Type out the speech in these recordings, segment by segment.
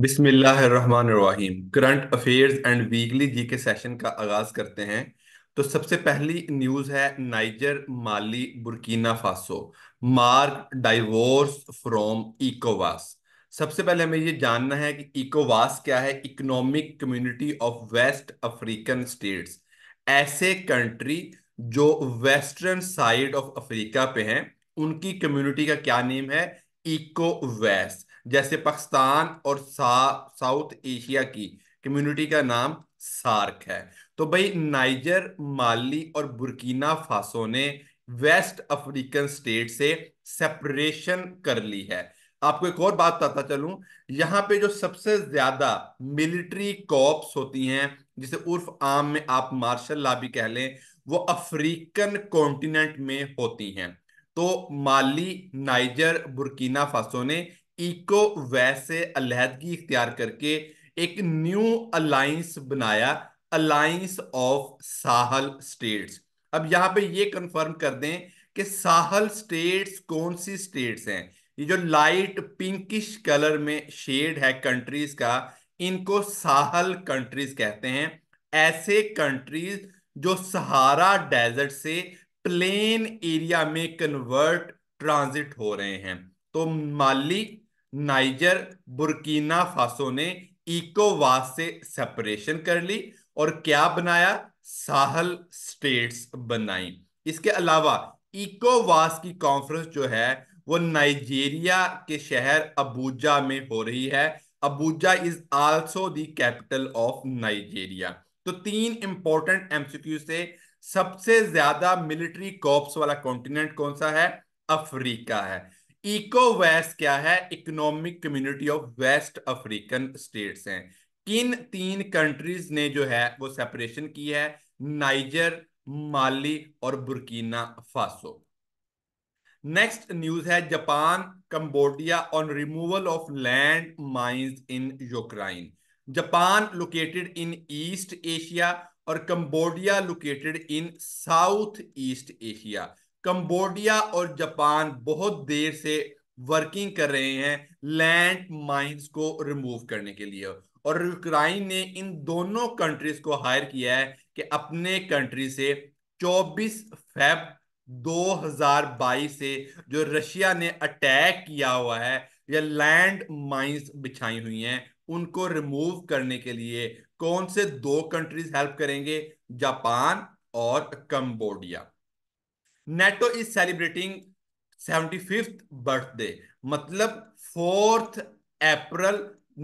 बिस्मिल्लाहिर्रहमानिर्रहीम current affairs and weekly G K session का आगाज करते हैं तो सबसे पहली न्यूज है Niger Mali Burkina Faso mark divorce from इकोवास सबसे पहले हमें ये जानना है कि इकोवास क्या है economic community of West African states ऐसे कंट्री जो वेस्टर्न साइड ऑफ अफ्रीका पे हैं उनकी कम्युनिटी का क्या नेम है इकोवेस्ट जैसे पाकिस्तान और साउथ एशिया की कम्युनिटी का नाम सार्क है तो भाई नाइजर माली और बुरकीना फासो ने वेस्ट अफ्रीकन स्टेट से सेपरेशन कर ली है आपको एक और बात बताता चलूं यहाँ पे जो सबसे ज्यादा मिलिट्री कॉप्स होती हैं जिसे उर्फ आम में आप मार्शल ला भी कह लें वो अफ्रीकन कॉन्टिनेंट में होती हैं तो माली नाइजर बुरकीना फासो ने इको वैस से अलहदगी इख्तियार करके एक न्यू अलायंस बनाया अलायंस ऑफ साहल स्टेट्स अब यहां पे ये कंफर्म कर दें कि साहल स्टेट्स कौन सी स्टेट्स हैं ये जो लाइट पिंकिश कलर में शेड है कंट्रीज का इनको साहल कंट्रीज कहते हैं ऐसे कंट्रीज जो सहारा डेजर्ट से प्लेन एरिया में कन्वर्ट ट्रांजिट हो रहे हैं तो माली नाइजर बुरकीना फासो ने इकोवास से सेपरेशन कर ली और क्या बनाया साहल स्टेट्स बनाई इसके अलावा इकोवास की कॉन्फ्रेंस जो है वो नाइजीरिया के शहर अबूजा में हो रही है Abuja is also the capital of Nigeria तो तीन इंपॉर्टेंट एमसीक्यू से सबसे ज्यादा मिलिट्री कॉप्स वाला कॉन्टिनेंट कौन सा है अफ्रीका है वेस्ट क्या है economic community of West African states हैं किन तीन कंट्रीज ने जो है वो सेपरेशन की है नाइजर माली और बुर्कीना फासो नेक्स्ट न्यूज है Japan Cambodia on removal of land mines in Ukraine Japan located in East Asia और Cambodia located in South East Asia Cambodia और जापान बहुत देर से वर्किंग कर रहे हैं लैंड माइंस को रिमूव करने के लिए और यूक्राइन ने इन दोनों कंट्रीज को हायर किया है कि अपने कंट्री से 24 फेब 2022 से जो रशिया ने अटैक किया हुआ है या लैंड माइंस बिछाई हुई हैं उनको रिमूव करने के लिए कौन से दो कंट्रीज हेल्प करेंगे जापान और Cambodia NATO is celebrating seventy fifth birthday मतलब फोर्थ अप्रैल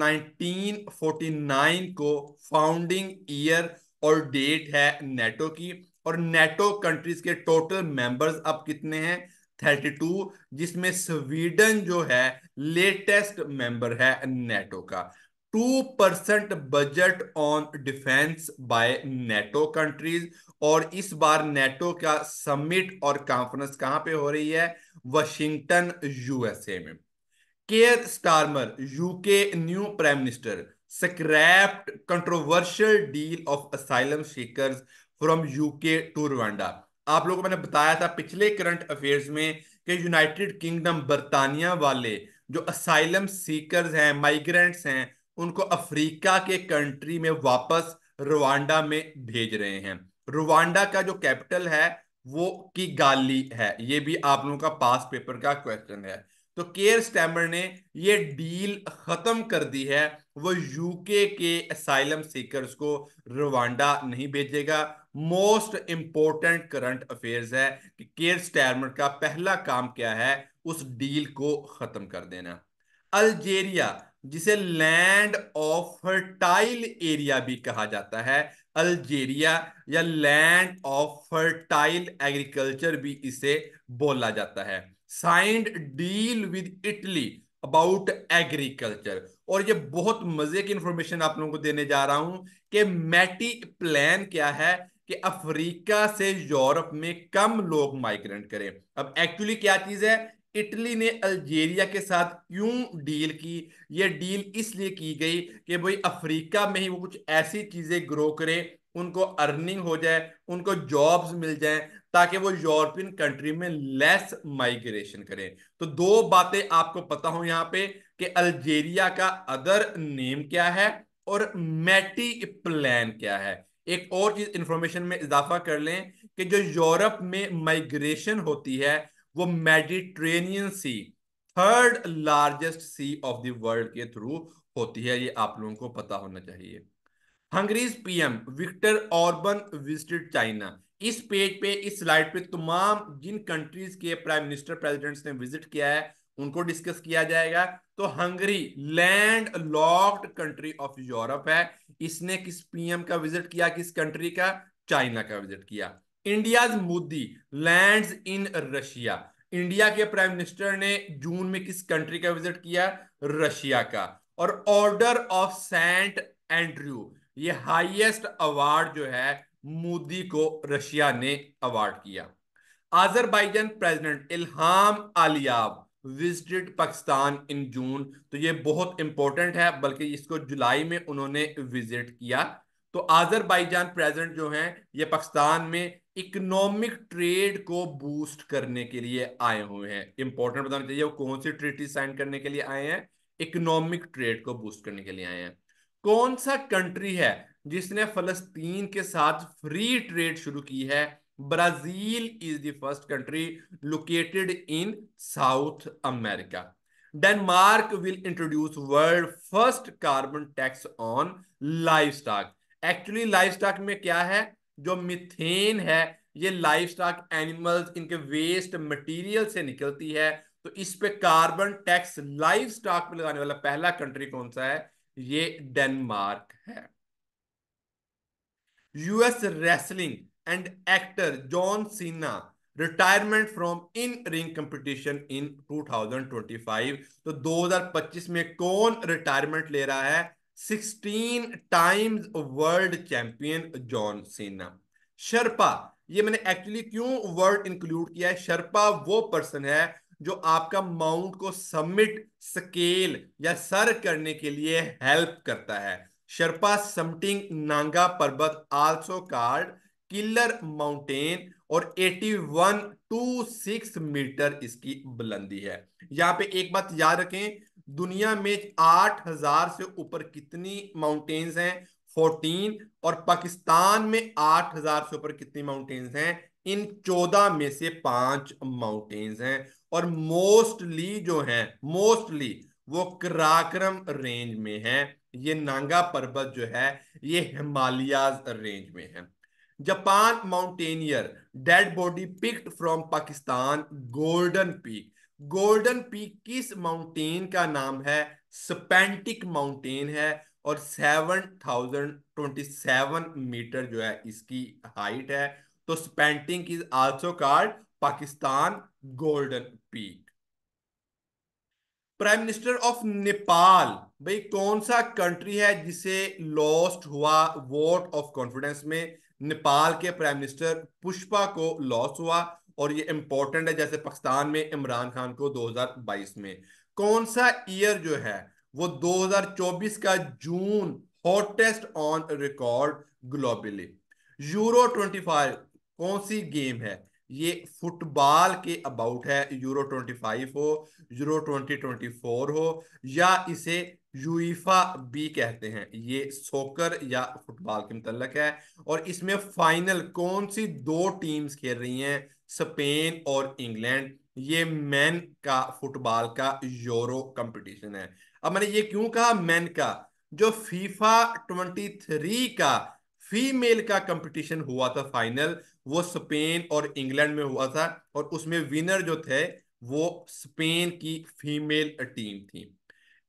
1949 को फाउंडिंग ईयर और डेट है नेटो की और नेटो कंट्रीज के टोटल मेंबर्स अब कितने हैं 32 जिसमें स्वीडन जो है लेटेस्ट मेंबर है नेटो का 2 percent budget on defence by NATO countries और इस बार नेटो का समिट और कॉन्फ्रेंस कहां पे हो रही है वाशिंगटन यूएसए में Keir Starmer UK new prime minister scrapped controversial deal of asylum seekers from UK to Rwanda आप लोगों को मैंने बताया था पिछले करंट अफेयर्स में कि यूनाइटेड किंगडम बर्तानिया वाले जो असाइलम सीकर्स हैं माइग्रेंट्स हैं उनको अफ्रीका के कंट्री में वापस रवांडा में भेज रहे हैं रुवांडा का जो कैपिटल है वो किगाली है ये भी आप लोगों का पास पेपर का क्वेश्चन है तो केयर स्टैमर ने ये डील खत्म कर दी है वो यूके के असाइलम सीकर्स को रुवांडा नहीं भेजेगा मोस्ट इंपॉर्टेंट करंट अफेयर्स है कि केयर स्टैमर का पहला काम क्या है उस डील को खत्म कर देना अल्जेरिया जिसे लैंड ऑफ फर्टाइल एरिया भी कहा जाता है अल्जेरिया या लैंड ऑफ फर्टाइल एग्रीकल्चर भी इसे बोला जाता है signed deal with Italy about agriculture और ये बहुत मजे की इंफॉर्मेशन आप लोगों को देने जा रहा हूं कि मैटी प्लान क्या है कि अफ्रीका से यूरोप में कम लोग माइग्रेंट करें अब एक्चुअली क्या चीज है इटली ने अल्जीरिया के साथ क्यों डील की ये डील इसलिए की गई कि भाई अफ्रीका में ही वो कुछ ऐसी चीज़ें ग्रो करें उनको अर्निंग हो जाए उनको जॉब्स मिल जाए ताकि वो यूरोपियन कंट्री में लेस माइग्रेशन करें तो दो बातें आपको पता हो यहाँ पे कि अल्जीरिया का अदर नेम क्या है और मैटी प्लान क्या है एक और चीज इंफॉर्मेशन में इजाफा कर लें कि जो यूरोप में माइग्रेशन होती है वो Mediterranean sea third largest sea of the world के थ्रू होती है ये आप लोगों को पता होना चाहिए Hungary's PM Viktor Orban visited China इस पेज पे इस स्लाइड पे तमाम जिन कंट्रीज के प्राइम मिनिस्टर प्रेसिडेंट्स ने विजिट किया है उनको डिस्कस किया जाएगा तो Hungary land locked country of Europe है इसने किस पीएम का विजिट किया किस कंट्री का चाइना का विजिट किया India Modi land in Russia India के प्राइम मिनिस्टर ने जून में किस कंट्री का विजिट किया रशिया का और ऑर्डर ऑफ सेंट एंड्रयू ये हाईएस्ट अवार्ड जो है मोदी को रशिया ने अवार्ड किया Azerbaijan president Ilham Aliyev visited Pakistan in June तो ये बहुत इंपॉर्टेंट है बल्कि इसको जुलाई में उन्होंने विजिट किया तो आजरबाईजान प्रेजेंट जो है ये पाकिस्तान में इकोनॉमिक ट्रेड को बूस्ट करने के लिए आए हुए हैं इंपॉर्टेंट बताना चाहिए वो कौन सी ट्रीटी साइन करने के लिए आए हैं इकोनॉमिक ट्रेड को बूस्ट करने के लिए आए हैं कौन सा कंट्री है जिसने फलस्तीन के साथ फ्री ट्रेड शुरू की है Brazil is the first country located in South America Denmark will introduce world first carbon tax on livestock actually livestock में क्या है जो मिथेन है ये लाइफ स्टॉक एनिमल्स इनके वेस्ट मटेरियल से निकलती है तो इस पे कार्बन टैक्स लाइफ स्टॉक पे लगाने वाला पहला कंट्री कौन सा है ये डेनमार्क है US wrestling and actor John Cena retirement from in ring competition in 2025 तो 2025 में कौन रिटायरमेंट ले रहा है sixteen times world champion John Cena Sherpa ये मैंने एक्चुअली क्यों वर्ड इंक्लूड किया है शर्पा वो पर्सन है जो आपका माउंट को समिट स्केल या सर करने के लिए हेल्प करता है Sherpa something Nanga Parbat also called killer mountain और टू सिक्स मीटर इसकी बुलंदी है यहां पे एक बात याद रखें दुनिया में आठ हजार से ऊपर कितनी माउंटेन्स हैं फोर्टीन और पाकिस्तान में आठ हजार से ऊपर कितनी माउंटेन्स हैं इन चौदह में से पांच माउंटेन्स हैं और मोस्टली जो हैं मोस्टली वो कराक्रम रेंज में है ये नांगा पर्वत जो है ये हिमालयाज रेंज में है Japan mountaineer dead body picked from Pakistan golden peak golden peak किस माउंटेन का नाम है स्पेंटिक माउंटेन है और seven thousand twenty seven metre जो है इसकी हाइट है तो Spantik is also called Pakistan golden peak prime minister of Nepal भाई कौन सा कंट्री है जिसे लॉस्ट हुआ वोट ऑफ कॉन्फिडेंस में नेपाल के प्राइम मिनिस्टर पुष्पा को लॉस हुआ और ये इंपॉर्टेंट है जैसे पाकिस्तान में इमरान खान को 2022 में कौन सा ईयर जो है वो 2024 का June hottest on record globally euro 25 कौन सी गेम है ये फुटबॉल के अबाउट है यूरो 25 हो यूरो 2024 हो या इसे यूफा भी कहते हैं ये सोकर या फुटबॉल के मुतल है और इसमें फाइनल कौन सी दो टीम्स खेल रही हैं स्पेन और इंग्लैंड ये मैन का फुटबॉल का यूरो कंपटीशन है अब मैंने ये क्यों कहा मैन का जो फीफा 23 का फीमेल का कंपटीशन हुआ था फाइनल वो स्पेन और इंग्लैंड में हुआ था और उसमें विनर जो थे वो स्पेन की फीमेल टीम थी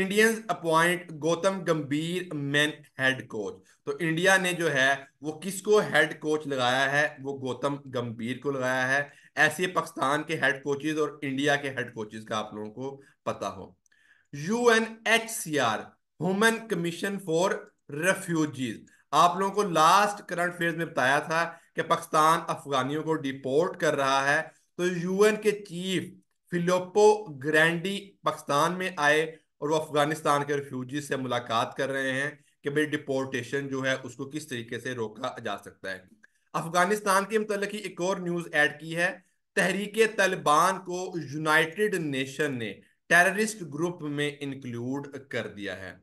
Indians appoint Gautam Gambhir man head coach तो इंडिया ने जो है वो किसको हेड कोच लगाया है वो गौतम गंभीर को लगाया है ऐसे पाकिस्तान के हेड कोचेज और इंडिया के हेड कोचेज का आप लोगों को पता हो U N H C R human commission for refugees आप लोगों को लास्ट करंट फेज में बताया था कि पाकिस्तान अफगानियों को डिपोर्ट कर रहा है तो यूएन के चीफ फिलोपो ग्रैंडी पाकिस्तान में आए और वो अफगानिस्तान के रिफ्यूजी से मुलाकात कर रहे हैं कि भाई डिपोर्टेशन जो है उसको किस तरीके से रोका जा सकता है अफगानिस्तान के मतलब ही एक और न्यूज़ ऐड की है तहरीक तलिबान को यूनाइटेड नेशन ने टेररिस्ट ग्रुप में इंक्लूड कर दिया है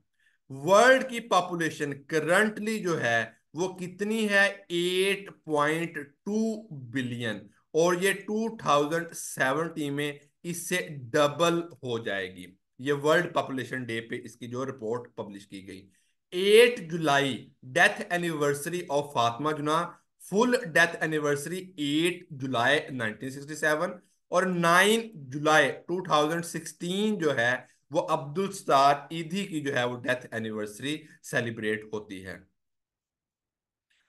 वर्ल्ड की पॉपुलेशन करंटली जो है वो कितनी है 8.2 बिलियन और ये 2070 में इससे डबल हो जाएगी ये वर्ल्ड पॉपुलेशन डे पे इसकी जो रिपोर्ट पब्लिश की गई 8 जुलाई death anniversary of Fatima Jinnah full death anniversary 8 जुलाई 1967 और 9 जुलाई 2016 जो है वो अब्दुल सतार ईदी की जो है वो डेथ एनिवर्सरी सेलिब्रेट होती है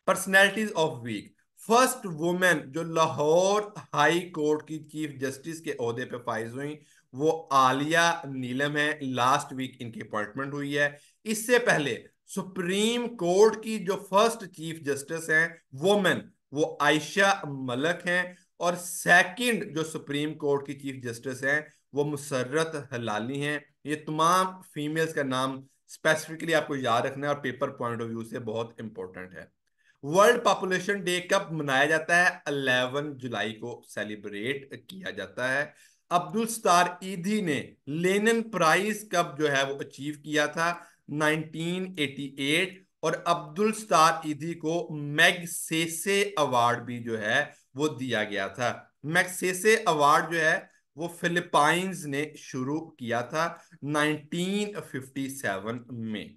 personalities of week first women जो लाहौर हाई कोर्ट की चीफ जस्टिस के अहदे पे फाइज हुई वो आलिया नीलम है लास्ट वीक इनकी अपॉइंटमेंट हुई है इससे पहले सुप्रीम कोर्ट की जो फर्स्ट चीफ जस्टिस हैं वोमेन वो आयशा मलक हैं और सेकंड जो सुप्रीम कोर्ट की चीफ जस्टिस हैं वो मुसरत हलाली हैं ये तमाम फीमेल्स का नाम स्पेसिफिकली आपको याद रखना है और पेपर पॉइंट ऑफ व्यू से बहुत इंपॉर्टेंट है वर्ल्ड पॉपुलेशन डे कब मनाया जाता है 11 जुलाई को सेलिब्रेट किया जाता है अब्दुल स्तार ईदी ने लेनन प्राइज कब जो है वो अचीव किया था 1988 और अब्दुल स्तार ईदी को मैगसेसे अवार्ड भी जो है वो दिया गया था मैगसेसे अवार्ड जो है वो फिलिपाइंस ने शुरू किया था 1957 में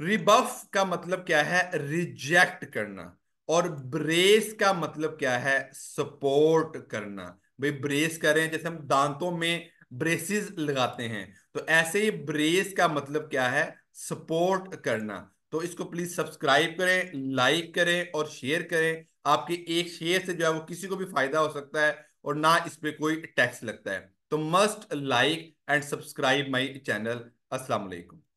रिबफ का मतलब क्या है रिजेक्ट करना और ब्रेस का मतलब क्या है सपोर्ट करना भाई ब्रेस कर रहे हैं जैसे हम दांतों में ब्रेसिस लगाते हैं तो ऐसे ही ब्रेस का मतलब क्या है सपोर्ट करना तो इसको प्लीज सब्सक्राइब करें लाइक करें और शेयर करें आपके एक शेयर से जो है वो किसी को भी फायदा हो सकता है और ना इस पर कोई टैक्स लगता है तो must like and subscribe my channel असलकुम